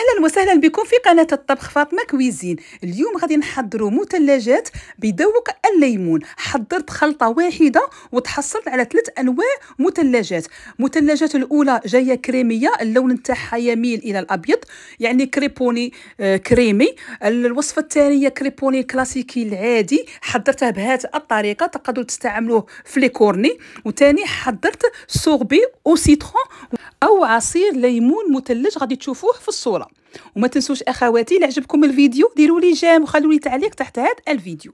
اهلا وسهلا بكم في قناه الطبخ فاطمه كويزين اليوم غادي نحضروا مثلجات بذوق الليمون حضرت خلطه واحده وتحصلت على ثلاث انواع مثلجات مثلجات الاولى جايه كريميه اللون نتاعها يميل الى الابيض يعني كريبوني آه، كريمي الوصفه الثانيه كريبوني كلاسيكي العادي حضرتها بهذه الطريقه تقدروا تستعملوه في لي كورني وثاني حضرت سوربي او سيترون او عصير ليمون مثلج غادي تشوفوه في الصوره وما تنسوش اخواتي الا عجبكم الفيديو ديروا لي جيم وخلوا لي تعليق تحت هذا الفيديو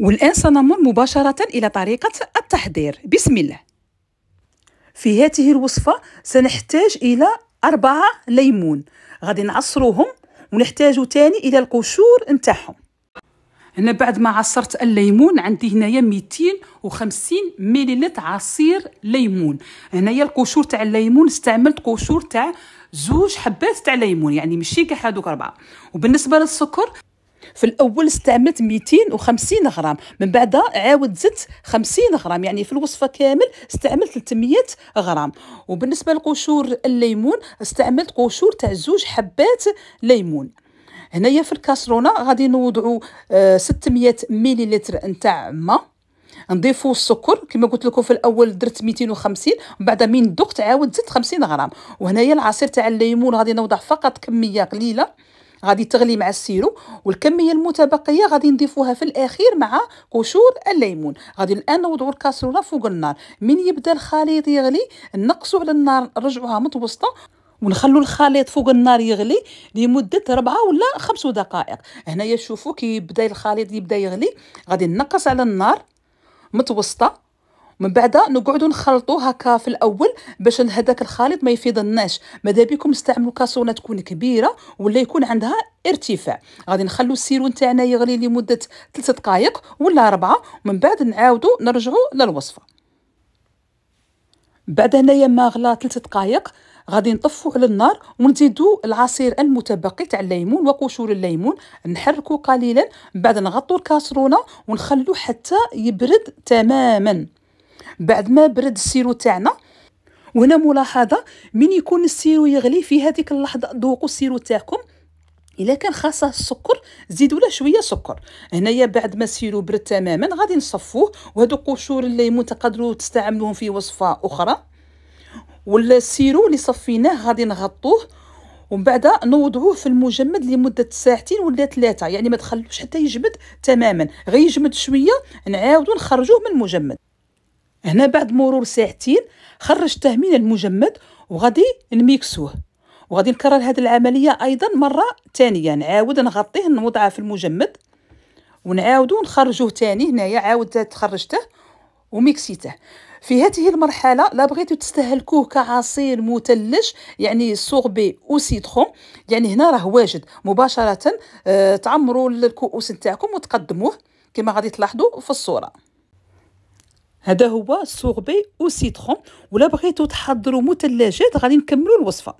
والان سنمر مباشره الى طريقه التحضير بسم الله في هذه الوصفه سنحتاج الى أربعة ليمون غادي نعصروهم ونحتاجو تاني الى القشور نتاعهم هنا بعد ما عصرت الليمون عندي هنايا 250 مليلتر عصير ليمون هنايا القشور تاع الليمون استعملت قشور تاع زوج حبات تاع ليمون يعني ماشي كاع هذوك اربعه وبالنسبه للسكر في الاول استعملت 250 غرام من بعد عاود زدت 50 غرام يعني في الوصفه كامل استعملت 300 غرام وبالنسبه لقشور الليمون استعملت قشور تاع زوج حبات ليمون هنايا في الكاسرونه غادي نوضعوا آه، 600 مليلتر نتاع ماء نضيفوا السكر كما قلت لكم في الاول درت 250 من بعد من ذقت عاود زدت 50 غرام وهنايا العصير تاع الليمون غادي نوضع فقط كميه قليله غادي تغلي مع السيرو والكميه المتبقيه غادي نضيفوها في الاخير مع قشور الليمون غادي الان نوضعوا الكاسرونه فوق النار من يبدا الخليط يغلي نقصوا على النار نرجعوها متوسطه ونخلو الخليط فوق النار يغلي لمده ربعة ولا خمس دقائق هنايا شوفوا كي بدا الخليط يبدا يغلي غادي نقص على النار متوسطه من بعد نقعدوا نخلطوا هكا في الاول باش هذاك الخليط ما يفيضناش ماذا بكم استعملوا كاسونه تكون كبيره ولا يكون عندها ارتفاع غادي نخلو السيرو تاعنا يغلي لمده 3 دقائق ولا 4 ومن بعد نعاودوا نرجعوا للوصفه بعد هنايا ما غلا 3 دقائق غادي نطفو على النار ونزيدو العصير المتبقي تاع الليمون وقشور الليمون نحركو قليلا بعد نغطو الكاسرونه ونخلو حتى يبرد تماما بعد ما برد السيرو تاعنا وهنا ملاحظه من يكون السيرو يغلي في هذيك اللحظه ذوقوا السيرو تاعكم الا كان خاصه السكر زيدوا له شويه سكر هنايا بعد ما سيرو برد تماما غادي نصفوه وهادو قشور الليمون تقدروا تستعملوهم في وصفه اخرى ولا السيرو اللي صفيناه غادي نغطوه ومن بعد نوضعوه في المجمد لمده ساعتين ولا ثلاثه يعني ما تخلوش حتى يجمد تماما غير يجمد شويه نعاودو نخرجوه من المجمد هنا بعد مرور ساعتين خرجته من المجمد وغادي نميكسوه وغادي نكرر هذه العمليه ايضا مره ثانيه نعاود نغطيه نوضعه في المجمد ونعاودو نخرجوه ثاني هنايا عاود تخرجته وميكسيته في هذه المرحله لا بغيتو تستهلكوه كعصير مثلج يعني سوربي او سيترون يعني هنا راه واجد مباشره آه تعمروا الكؤوس نتاعكم وتقدموه كما غادي تلاحظوا في الصوره هذا هو سوغبي او سيترون ولا بغيتو تحضروا مثلجات غادي نكملوا الوصفه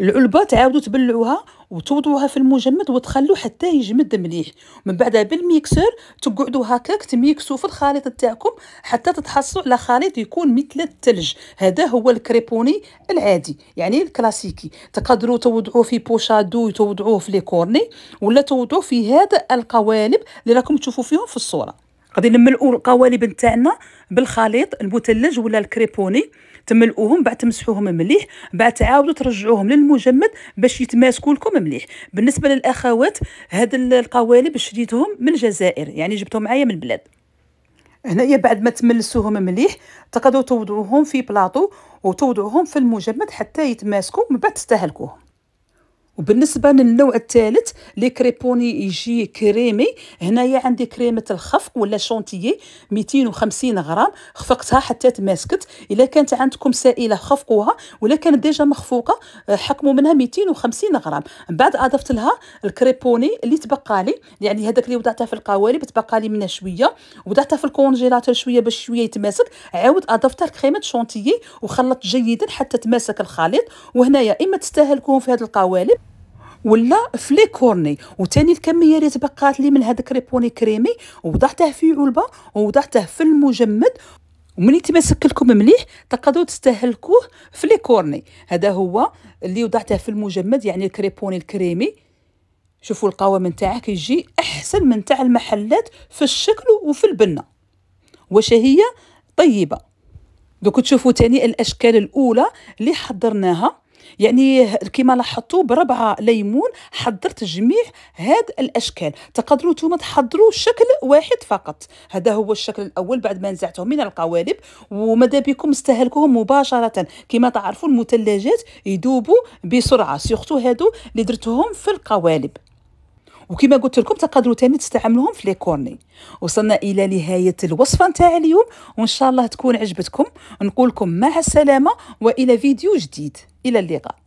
العلبه تعاودوا تبلعوها وتوضوها في المجمد وتخلوه حتى يجمد مليح من بعدها بالميكسر تقعدوا هكاك تميكسوا في الخليط تاعكم حتى تتحصلوا على خليط يكون مثل الثلج هذا هو الكريبوني العادي يعني الكلاسيكي تقدروا توضعوه في بوشادو وتوضعوه في ليكورني ولا توضعوه في هذا القوالب اللي راكم تشوفوا فيهم في الصوره غادي نملؤوا القوالب تاعنا بالخليط المثلج ولا الكريبوني تملؤوهم بعد تمسحوهم مليح بعد تعاودوا ترجعوهم للمجمد باش يتماسكوا لكم مليح بالنسبه للاخوات هاد القوالب شريتهم من الجزائر يعني جبتهم معايا من البلاد هنايا بعد ما تملسوهم مليح تقدروا توضعوهم في بلاطو وتوضعوهم في المجمد حتى يتماسكوا من بعد تستهلكوهم وبالنسبه للنوع الثالث لي كريبوني يجي كريمي هنايا عندي كريمه الخفق ولا شونتيي 250 غرام خفقتها حتى تماسكت الا كانت عندكم سائله خفقوها ولا كانت ديجا مخفوقه آه، حكموا منها 250 غرام من بعد اضفت لها الكريبوني اللي تبقى لي يعني هذاك اللي وضعته في القوالب تبقى لي منها شويه وضعته في الكونجيلاتور شويه باش شويه يتماسك عاود اضفته لكريمه شونتيي وخلطت جيدا حتى تماسك الخليط وهنايا اما تستاهلكم في هذه القوالب ولا فلي كورني وثاني الكميه اللي تبقات لي من هذاك ريبوني كريمي وضعته في علبه ووضعته في المجمد وملي يتمسك لكم مليح تقدروا تستهلكوه في لي كورني هذا هو اللي وضعته في المجمد يعني الكريبوني الكريمي شوفوا القوام نتاعه كيجي احسن من تاع المحلات في الشكل وفي البنه واش هي طيبه دوك تشوفوا تاني الاشكال الاولى اللي حضرناها يعني كما لاحظتوا بربعه ليمون حضرت جميع هاد الاشكال تقدروا نتوما تحضروا شكل واحد فقط هذا هو الشكل الاول بعد ما نزعتهم من القوالب وماذا بكم استهلكوهم مباشره كما تعرفوا المثلجات يدوبوا بسرعه سيرتو هادو اللي درتهم في القوالب وكما قلت لكم تقدروا تاني تستعملوهم في لي كورني وصلنا الى نهايه الوصفه نتاع اليوم وان شاء الله تكون عجبتكم نقول لكم مع السلامه والى فيديو جديد الى اللقاء